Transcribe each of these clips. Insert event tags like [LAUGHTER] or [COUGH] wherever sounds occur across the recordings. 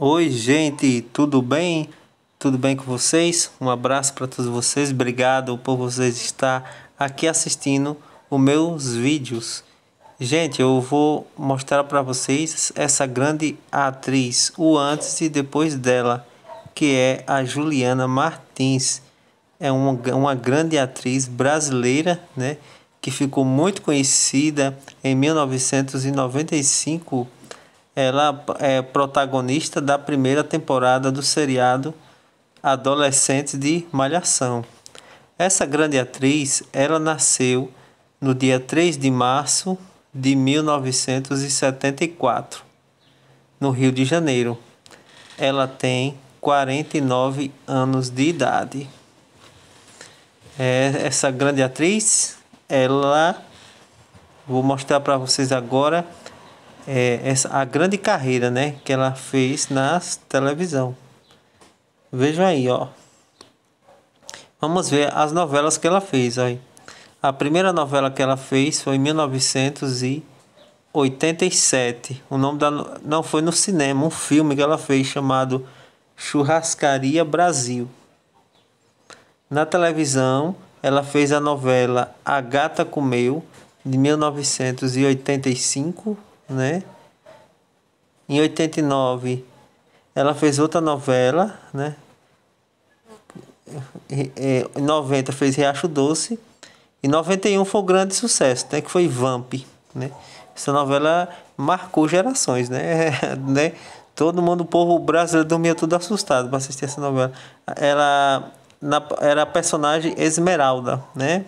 Oi, gente, tudo bem? Tudo bem com vocês? Um abraço para todos vocês. Obrigado por vocês estar aqui assistindo os meus vídeos. Gente, eu vou mostrar para vocês essa grande atriz, o antes e depois dela, que é a Juliana Martins. É uma, uma grande atriz brasileira, né? Que ficou muito conhecida em 1995 ela é protagonista da primeira temporada do seriado Adolescente de Malhação. Essa grande atriz, ela nasceu no dia 3 de março de 1974, no Rio de Janeiro. Ela tem 49 anos de idade. É, essa grande atriz, ela vou mostrar para vocês agora é, essa, a grande carreira né, que ela fez na televisão. Vejam aí, ó. Vamos ver as novelas que ela fez. Aí. A primeira novela que ela fez foi em 1987. O nome da não foi no cinema, um filme que ela fez chamado Churrascaria Brasil. Na televisão, ela fez a novela A Gata Comeu de 1985 né? Em 89, ela fez outra novela, né? Em 90 fez Riacho Doce. Em 91 foi um grande sucesso, né? Que foi Vamp, né? Essa novela marcou gerações, né? [LAUGHS] né? Todo mundo, o povo brasileiro dormia tudo assustado para assistir essa novela. Ela na, era a personagem Esmeralda, né?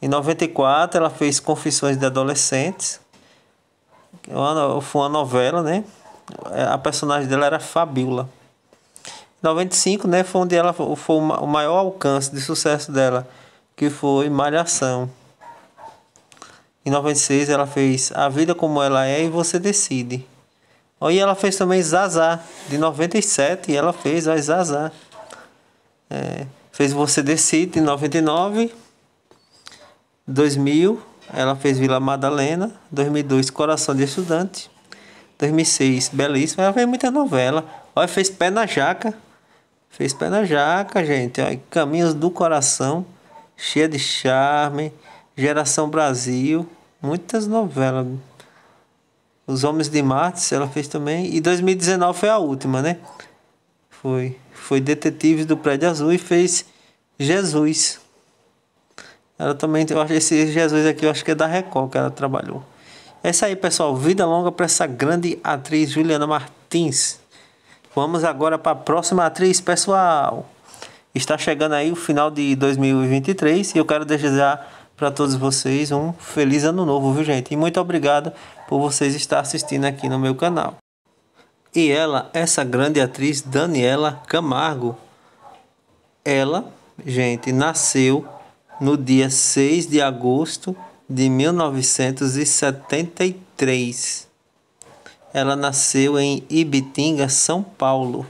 Em 94 ela fez Confissões de Adolescentes. É uma, foi uma novela, né? É, a personagem dela era Fabiola. 95, né, foi onde ela foi o maior alcance de sucesso dela, que foi Malhação. Em 96 ela fez A Vida Como Ela É e Você Decide. E ela fez também Zazá, de 97, e ela fez a Zazá. É, fez Você Decide em 99, 2000 ela fez Vila Madalena, 2002 Coração de Estudante, 2006 Belíssima. Ela fez muita novela. Olha, fez Pé na Jaca. Fez Pé na Jaca, gente. Olha, Caminhos do Coração, Cheia de Charme, Geração Brasil, muitas novelas. Os Homens de Marte, ela fez também. E 2019 foi a última, né? Foi, foi Detetives do Prédio Azul e fez Jesus. Ela também, eu acho, esse Jesus aqui, eu acho que é da Record que ela trabalhou. É isso aí, pessoal. Vida longa para essa grande atriz Juliana Martins. Vamos agora para a próxima atriz, pessoal. Está chegando aí o final de 2023 e eu quero desejar para todos vocês um feliz ano novo, viu, gente? E muito obrigado por vocês estar assistindo aqui no meu canal. E ela, essa grande atriz Daniela Camargo, ela, gente, nasceu no dia 6 de agosto de 1973. Ela nasceu em Ibitinga, São Paulo.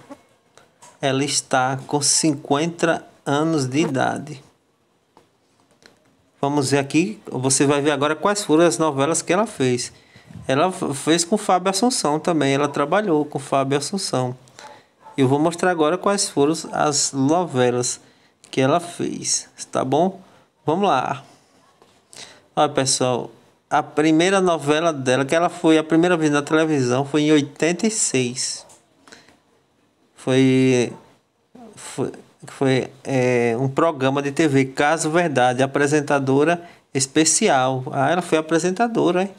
Ela está com 50 anos de idade. Vamos ver aqui, você vai ver agora quais foram as novelas que ela fez. Ela fez com Fábio Assunção também, ela trabalhou com Fábio Assunção. Eu vou mostrar agora quais foram as novelas que ela fez, tá bom? Vamos lá. Olha, pessoal, a primeira novela dela, que ela foi a primeira vez na televisão, foi em 86. Foi. Foi, foi é, um programa de TV, Caso Verdade, apresentadora especial. Ah, ela foi apresentadora, hein?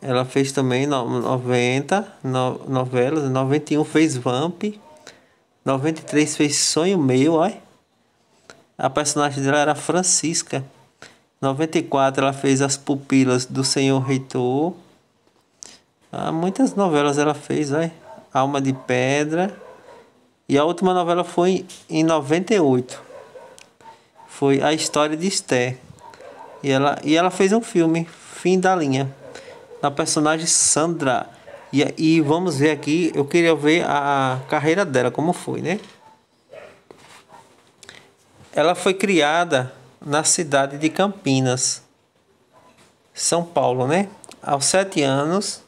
Ela fez também 90 no, novelas, 91 fez Vamp, 93 fez Sonho Meu, olha. A personagem dela era Francisca. Em 94 ela fez As Pupilas do Senhor Reitor. Ah, muitas novelas ela fez, vai. Alma de Pedra. E a última novela foi em 98. Foi A História de Esther. E ela, e ela fez um filme, Fim da Linha. Na personagem Sandra. E, e vamos ver aqui, eu queria ver a carreira dela, como foi, né? Ela foi criada na cidade de Campinas, São Paulo, né? Aos sete anos,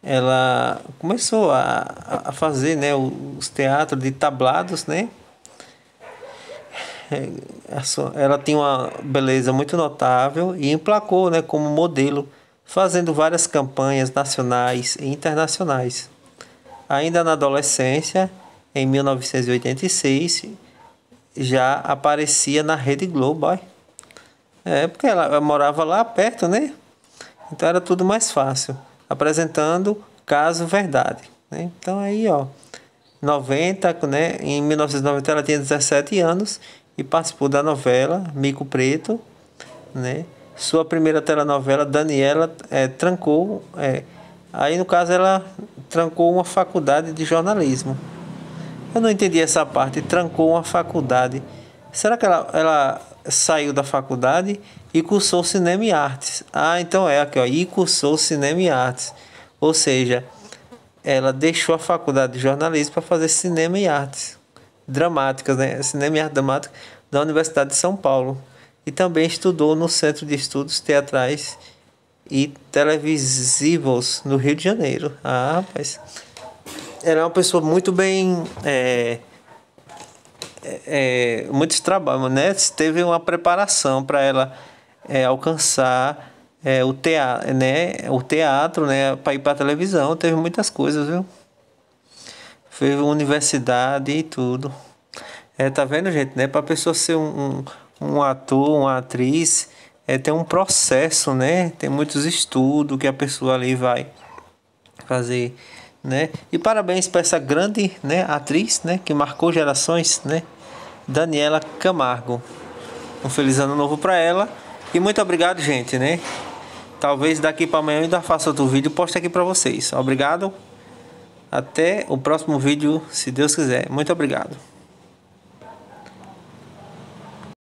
ela começou a, a fazer né, os teatros de tablados, né? É, ela tinha uma beleza muito notável e emplacou né, como modelo, fazendo várias campanhas nacionais e internacionais. Ainda na adolescência, em 1986, já aparecia na Rede Globo, ó. É, porque ela, ela morava lá perto, né? Então era tudo mais fácil. Apresentando Caso Verdade. Né? Então aí, ó. 90, né? Em 1990 ela tinha 17 anos e participou da novela Mico Preto, né? Sua primeira telenovela, Daniela, é, trancou. É, aí, no caso, ela trancou uma faculdade de jornalismo. Eu não entendi essa parte. Trancou uma faculdade. Será que ela, ela saiu da faculdade e cursou cinema e artes? Ah, então é aqui, ó. E cursou cinema e artes. Ou seja, ela deixou a faculdade de jornalismo para fazer cinema e artes dramáticas, né? Cinema e artes dramáticas da Universidade de São Paulo. E também estudou no Centro de Estudos Teatrais e Televisivos no Rio de Janeiro. Ah, rapaz era é uma pessoa muito bem. É, é, é muitos trabalho, né? Teve uma preparação para ela é, alcançar é, o, teatro, né? o teatro, né? Para ir para a televisão, teve muitas coisas, viu? Fez universidade e tudo. É, tá vendo, gente, né? Para a pessoa ser um, um, um, ator, uma atriz, é, tem um processo, né? Tem muitos estudos que a pessoa ali vai fazer né? E parabéns para essa grande, né, atriz, né, que marcou gerações, né? Daniela Camargo. Um feliz ano novo para ela e muito obrigado, gente, né? Talvez daqui para amanhã eu ainda faça outro vídeo e poste aqui para vocês. Obrigado. Até o próximo vídeo, se Deus quiser. Muito obrigado.